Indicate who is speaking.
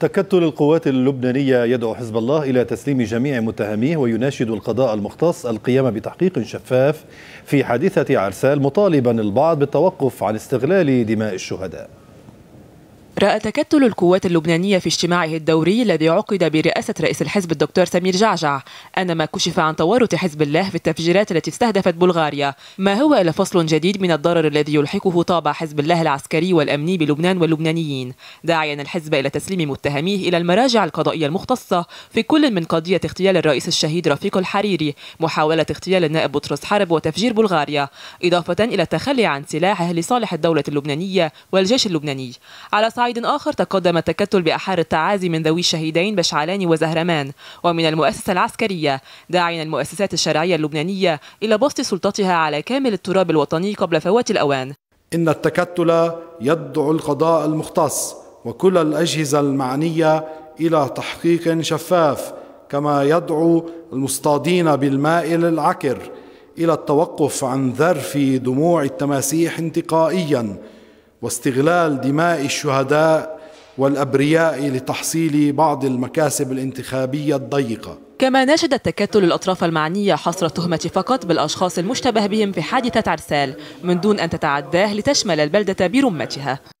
Speaker 1: تكتل القوات اللبنانية يدعو حزب الله إلى تسليم جميع متهميه ويناشد القضاء المختص القيام بتحقيق شفاف في حادثة عرسال مطالبا البعض بالتوقف عن استغلال دماء الشهداء
Speaker 2: رأى تكتل القوات اللبنانية في اجتماعه الدوري الذي عقد برئاسة رئيس الحزب الدكتور سمير جعجع أن ما كشف عن تورط حزب الله في التفجيرات التي استهدفت بلغاريا ما هو إلا فصل جديد من الضرر الذي يلحقه طابع حزب الله العسكري والأمني بلبنان واللبنانيين داعيا الحزب إلى تسليم متهميه إلى المراجع القضائية المختصة في كل من قضية اغتيال الرئيس الشهيد رفيق الحريري محاولة اغتيال النائب بطرس حرب وتفجير بلغاريا إضافة إلى التخلي عن سلاحه لصالح الدولة اللبنانية والجيش اللبناني على صعيد صعيد آخر تقدم التكتل بأحار التعازي من ذوي الشهيدين بشعلان وزهرمان ومن المؤسسة العسكرية داعيا المؤسسات الشرعية اللبنانية إلى بسط سلطتها على كامل التراب الوطني قبل فوات الأوان
Speaker 3: إن التكتل يدعو القضاء المختص وكل الأجهزة المعنية إلى تحقيق شفاف كما يدعو المصطادين بالماء العكر إلى التوقف عن ذرف دموع التماسيح انتقائياً واستغلال دماء الشهداء والابرياء لتحصيل بعض المكاسب الانتخابيه الضيقه
Speaker 2: كما نشد التكتل الأطراف المعنية حصر التهمة فقط بالأشخاص المشتبه بهم في حادثة عرسال من دون أن تتعداه لتشمل البلدة برمتها